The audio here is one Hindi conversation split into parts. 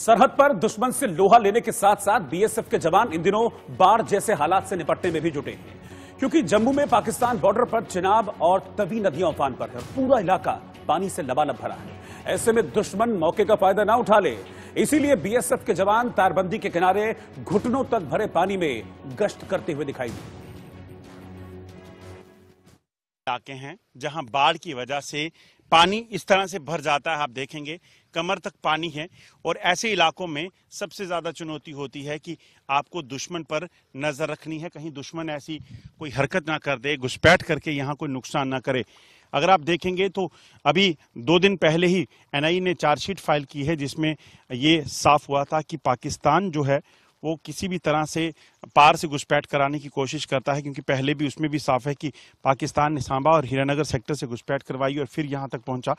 सरहद पर दुश्मन से लोहा लेने के साथ साथ बीएसएफ के जवान इन दिनों बाढ़ जैसे हालात से निपटने में भी जुटे हैं क्योंकि जम्मू में पाकिस्तान बॉर्डर पर चिनाब और तवी नदियां उफान पर है पूरा इलाका पानी से लबालब भरा है ऐसे में दुश्मन मौके का फायदा ना उठा ले इसीलिए बीएसएफ के जवान तारबंदी के किनारे घुटनों तक भरे पानी में गश्त करते हुए दिखाई दिए इलाके हैं जहां बाढ़ की वजह से पानी इस तरह से भर जाता है आप देखेंगे कमर तक पानी है और ऐसे इलाकों में सबसे ज़्यादा चुनौती होती है कि आपको दुश्मन पर नज़र रखनी है कहीं दुश्मन ऐसी कोई हरकत ना कर दे घुसपैठ करके यहाँ कोई नुकसान ना करे अगर आप देखेंगे तो अभी दो दिन पहले ही एनआईए ने चार्जशीट फाइल की है जिसमें ये साफ हुआ था कि पाकिस्तान जो है वो किसी भी तरह से पार से घुसपैठ कराने की कोशिश करता है क्योंकि पहले भी उसमें भी साफ है कि पाकिस्तान ने सांबा और हीरानगर सेक्टर से घुसपैठ करवाई और फिर यहाँ तक पहुँचा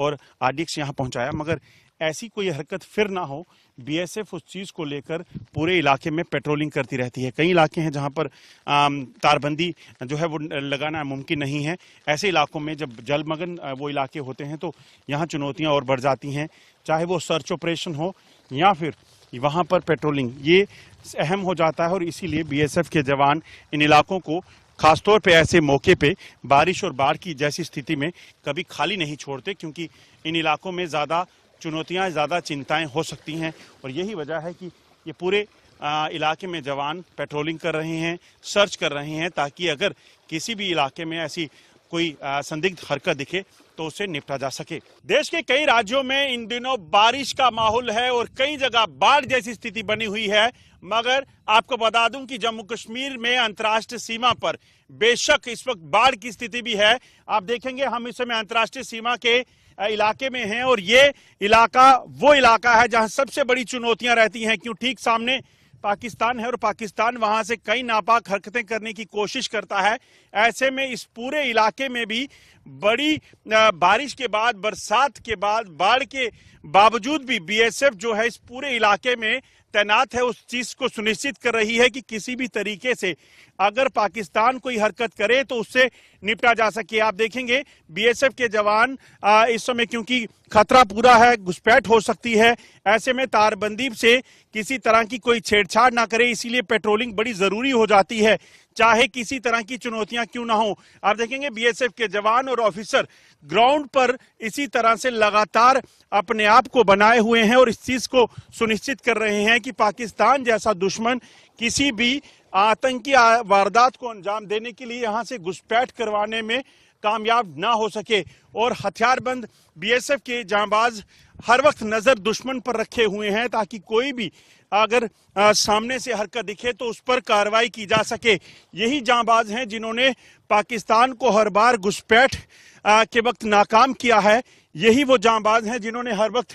और आरडीएक्स यहाँ पहुँचाया मगर ऐसी कोई हरकत फिर ना हो बीएसएफ उस चीज़ को लेकर पूरे इलाके में पेट्रोलिंग करती रहती है कई इलाके हैं जहां पर तारबंदी जो है वो लगाना मुमकिन नहीं है ऐसे इलाकों में जब जलमग्न वो इलाके होते हैं तो यहां चुनौतियां और बढ़ जाती हैं चाहे वो सर्च ऑपरेशन हो या फिर वहाँ पर पेट्रोलिंग ये अहम हो जाता है और इसीलिए बी के जवान इन इलाकों को खासतौर पे ऐसे मौके पे बारिश और बाढ़ की जैसी स्थिति में कभी खाली नहीं छोड़ते क्योंकि इन इलाकों में ज़्यादा चुनौतियाँ ज़्यादा चिंताएँ हो सकती हैं और यही वजह है कि ये पूरे आ, इलाके में जवान पेट्रोलिंग कर रहे हैं सर्च कर रहे हैं ताकि अगर किसी भी इलाके में ऐसी कोई संदिग्ध हरकत दिखे दिक्कतों से निपटा जा सके देश के कई राज्यों में इन दिनों बारिश का माहौल है और कई जगह बाढ़ जैसी स्थिति बनी हुई है मगर आपको बता दूं कि जम्मू कश्मीर में अंतर्राष्ट्रीय सीमा पर बेशक इस वक्त बाढ़ की स्थिति भी है आप देखेंगे हम इस समय अंतर्राष्ट्रीय सीमा के इलाके में हैं और ये इलाका वो इलाका है जहां सबसे बड़ी चुनौतियां रहती हैं क्यों ठीक सामने पाकिस्तान है और पाकिस्तान वहां से कई नापाक हरकतें करने की कोशिश करता है ऐसे में इस पूरे इलाके में भी बड़ी बारिश के बाद बरसात के बाद बाढ़ के बावजूद भी बीएसएफ जो है इस पूरे इलाके में तैनात है उस चीज को सुनिश्चित कर रही है कि किसी भी तरीके से अगर पाकिस्तान कोई हरकत करे तो उससे निपटा जा सके आप देखेंगे बीएसएफ के जवान इस समय क्योंकि खतरा पूरा है घुसपैठ हो सकती है ऐसे में तारबंदी से किसी तरह की कोई छेड़छाड़ ना करे इसीलिए पेट्रोलिंग बड़ी जरूरी हो जाती है चाहे किसी तरह की चुनौतियां क्यों ना हो आप देखेंगे बीएसएफ के जवान और ऑफिसर ग्राउंड पर इसी तरह से लगातार अपने आप को बनाए हुए हैं और इस चीज को सुनिश्चित कर रहे हैं कि पाकिस्तान जैसा दुश्मन किसी भी आतंकी वारदात को अंजाम देने के लिए यहाँ से घुसपैठ करवाने में कामयाब ना हो सके और हथियारबंद बीएसएफ के जहाँबाज हर वक्त नज़र दुश्मन पर रखे हुए हैं ताकि कोई भी अगर सामने से हरकत दिखे तो उस पर कार्रवाई की जा सके यही जांबाज हैं जिन्होंने पाकिस्तान को हर बार घुसपैठ के वक्त नाकाम किया है यही वो जांबाज हैं जिन्होंने हर वक्त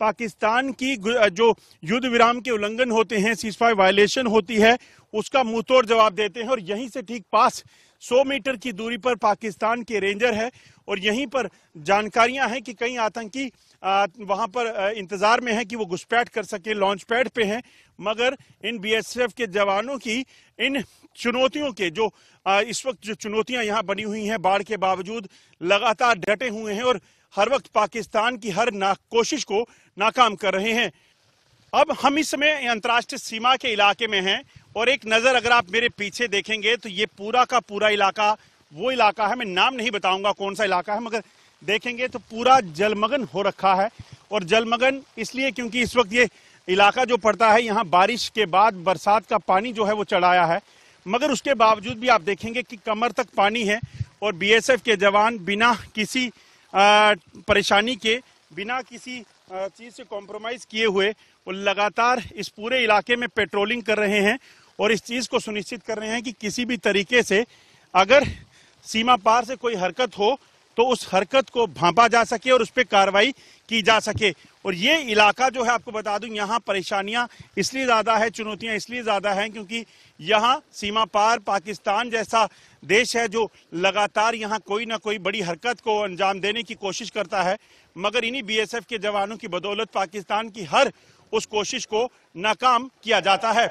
पाकिस्तान की जो युद्ध विराम के उल्लंघन होते हैं सीजफायर वायलेशन होती है उसका मुंहतोड़ जवाब देते हैं और यहीं से ठीक पास 100 मीटर की दूरी पर पाकिस्तान के रेंजर है और यहीं पर जानकारियां हैं कि कई आतंकी वहां पर इंतजार में हैं कि वो घुसपैठ कर सके लॉन्च पैड पे हैं मगर इन बीएसएफ के जवानों की इन चुनौतियों के जो इस वक्त जो चुनौतियां यहां बनी हुई हैं बाढ़ के बावजूद लगातार डटे हुए हैं और हर वक्त पाकिस्तान की हर ना कोशिश को नाकाम कर रहे हैं अब हम इस समय अंतर्राष्ट्रीय सीमा के इलाके में हैं और एक नज़र अगर आप मेरे पीछे देखेंगे तो ये पूरा का पूरा इलाका वो इलाका है मैं नाम नहीं बताऊंगा कौन सा इलाका है मगर देखेंगे तो पूरा जलमग्न हो रखा है और जलमग्न इसलिए क्योंकि इस वक्त ये इलाका जो पड़ता है यहाँ बारिश के बाद बरसात का पानी जो है वो चढ़ाया है मगर उसके बावजूद भी आप देखेंगे कि कमर तक पानी है और बीएसएफ के जवान बिना किसी परेशानी के बिना किसी चीज़ से कॉम्प्रोमाइज़ किए हुए वो लगातार इस पूरे इलाके में पेट्रोलिंग कर रहे हैं और इस चीज़ को सुनिश्चित कर रहे हैं कि किसी भी तरीके से अगर सीमा पार से कोई हरकत हो तो उस हरकत को भांपा जा सके और उस पर कार्रवाई की जा सके और ये इलाका जो है आपको बता दूं यहाँ परेशानियाँ इसलिए ज़्यादा है चुनौतियाँ इसलिए ज़्यादा हैं क्योंकि यहाँ सीमा पार पाकिस्तान जैसा देश है जो लगातार यहाँ कोई ना कोई बड़ी हरकत को अंजाम देने की कोशिश करता है मगर इन्हीं बीएसएफ के जवानों की बदौलत पाकिस्तान की हर उस कोशिश को नाकाम किया जाता है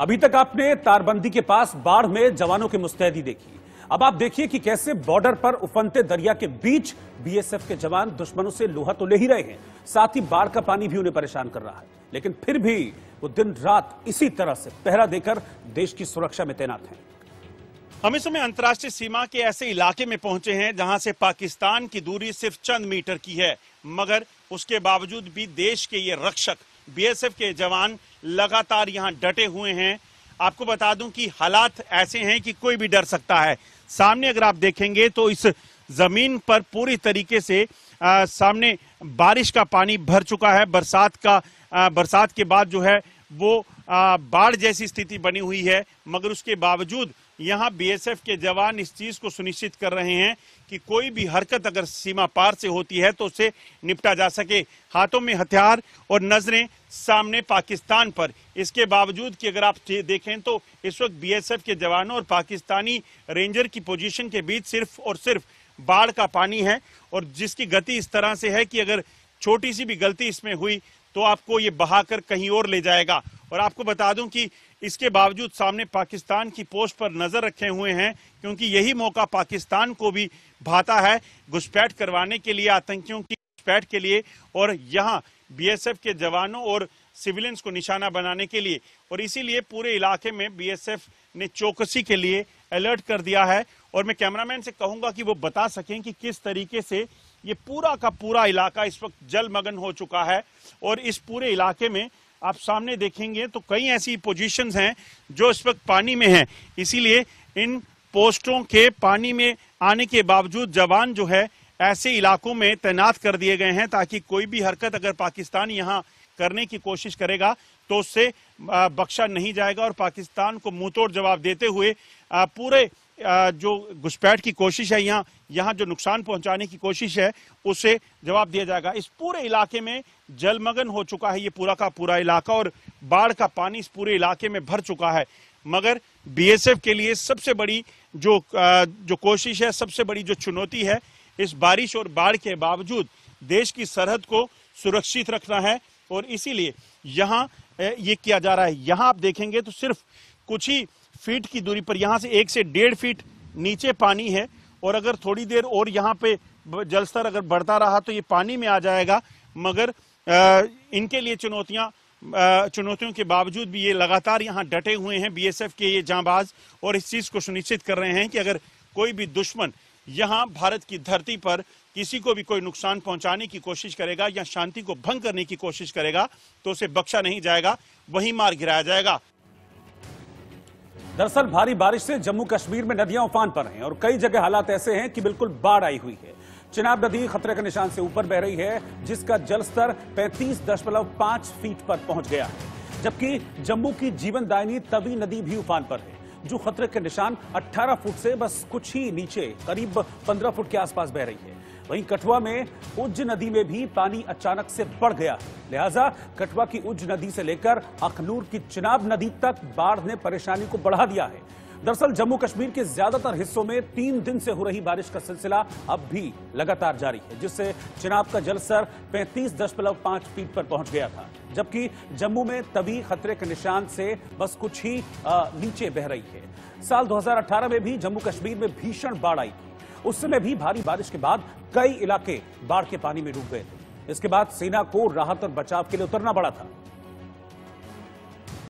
अभी तक आपने तारबंदी के पास बाढ़ में जवानों की मुस्तैदी देखी अब आप देखिए कि कैसे बॉर्डर पर उफनते दरिया के बीच बीएसएफ के जवान दुश्मनों से लोहा तो ले ही रहे हैं साथ ही बाढ़ का पानी भी उन्हें परेशान कर रहा है लेकिन फिर भी वो दिन रात इसी तरह से पहरा देकर देश की सुरक्षा में तैनात हैं हम इस समय अंतर्राष्ट्रीय सीमा के ऐसे इलाके में पहुंचे हैं जहां से पाकिस्तान की दूरी सिर्फ चंद मीटर की है मगर उसके बावजूद भी देश के ये रक्षक बीएसएफ के जवान लगातार यहां डटे हुए हैं आपको बता दूं कि हालात ऐसे हैं कि कोई भी डर सकता है सामने अगर आप देखेंगे तो इस जमीन पर पूरी तरीके से आ, सामने बारिश का पानी भर चुका है बरसात का बरसात के बाद जो है वो बाढ़ जैसी स्थिति बनी हुई है मगर उसके बावजूद यहाँ बीएसएफ के जवान इस चीज को सुनिश्चित कर रहे हैं कि कोई भी हरकत अगर सीमा पार से होती है तो उसे निपटा जा सके हाथों में हथियार और नजरें सामने पाकिस्तान पर इसके बावजूद कि अगर आप देखें तो इस वक्त बीएसएफ के जवानों और पाकिस्तानी रेंजर की पोजीशन के बीच सिर्फ और सिर्फ बाढ़ का पानी है और जिसकी गति इस तरह से है कि अगर छोटी सी भी गलती इसमें हुई तो आपको ये बहाकर कहीं और ले जाएगा और आपको बता दूं कि इसके बावजूद सामने पाकिस्तान की पोस्ट पर नजर रखे हुए हैं क्योंकि यही मौका पाकिस्तान को भी भाता है घुसपैठ करवाने के लिए आतंकियों की घुसपैठ के लिए और यहाँ बीएसएफ के जवानों और सिविलियंस को निशाना बनाने के लिए और इसीलिए पूरे इलाके में बीएसएफ ने चौकसी के लिए अलर्ट कर दिया है और मैं कैमरामैन से कहूंगा कि वो बता सकें कि किस तरीके से ये पूरा का पूरा इलाका इस वक्त जलमग्न हो चुका है और इस पूरे इलाके में आप सामने देखेंगे तो कई ऐसी पोजीशन हैं जो इस वक्त पानी में हैं इसीलिए इन पोस्टों के पानी में आने के बावजूद जवान जो है ऐसे इलाकों में तैनात कर दिए गए हैं ताकि कोई भी हरकत अगर पाकिस्तान यहाँ करने की कोशिश करेगा तो उससे बख्शा नहीं जाएगा और पाकिस्तान को मुंह तोड़ जवाब देते हुए पूरे जो घुसपैठ की कोशिश है यहाँ यहाँ जो नुकसान पहुँचाने की कोशिश है उसे जवाब दिया जाएगा इस पूरे इलाके में जलमग्न हो चुका है ये पूरा का पूरा इलाका और बाढ़ का पानी इस पूरे इलाके में भर चुका है मगर बीएसएफ के लिए सबसे बड़ी जो जो कोशिश है सबसे बड़ी जो चुनौती है इस बारिश और बाढ़ के बावजूद देश की सरहद को सुरक्षित रखना है और इसीलिए यहाँ ये किया जा रहा है यहाँ आप देखेंगे तो सिर्फ कुछ ही फीट की दूरी पर यहाँ से एक से डेढ़ फीट नीचे पानी है और अगर थोड़ी देर और यहाँ पे जलस्तर अगर बढ़ता रहा तो ये पानी में आ जाएगा मगर आ, इनके लिए चुनौतियाँ चुनौतियों के बावजूद भी ये लगातार यहाँ डटे हुए हैं बीएसएफ के ये जाँबाज और इस चीज़ को सुनिश्चित कर रहे हैं कि अगर कोई भी दुश्मन यहाँ भारत की धरती पर किसी को भी कोई नुकसान पहुंचाने की कोशिश करेगा या शांति को भंग करने की कोशिश करेगा तो उसे बख्शा नहीं जाएगा वहीं मार गिराया जाएगा दरअसल भारी बारिश से जम्मू कश्मीर में नदियां उफान पर हैं और कई जगह हालात ऐसे हैं कि बिल्कुल बाढ़ आई हुई है चिनाब नदी खतरे के निशान से ऊपर बह रही है जिसका जलस्तर पैंतीस दशमलव पांच फीट पर पहुंच गया है जबकि जम्मू की जीवनदायिनी तवी नदी भी उफान पर है जो खतरे के निशान 18 फुट से बस कुछ ही नीचे करीब 15 फुट के आसपास बह रही है वहीं कठुआ में उज्ज नदी में भी पानी अचानक से बढ़ गया लिहाजा कठवा की उज्ज नदी से लेकर अखनूर की चिनाब नदी तक बाढ़ ने परेशानी को बढ़ा दिया है दरअसल जम्मू कश्मीर के ज्यादातर हिस्सों में तीन दिन से हो रही बारिश का सिलसिला अब भी लगातार जारी है जिससे चिनाब का जलस्तर पैंतीस दशमलव पांच फीट पर पहुंच गया था जबकि जम्मू में तभी खतरे के निशान से बस कुछ ही नीचे बह रही है साल 2018 में भी जम्मू कश्मीर में भीषण बाढ़ आई थी उस समय भी भारी बारिश के बाद कई इलाके बाढ़ के पानी में डूब गए थे इसके बाद सेना को राहत और बचाव के लिए उतरना पड़ा था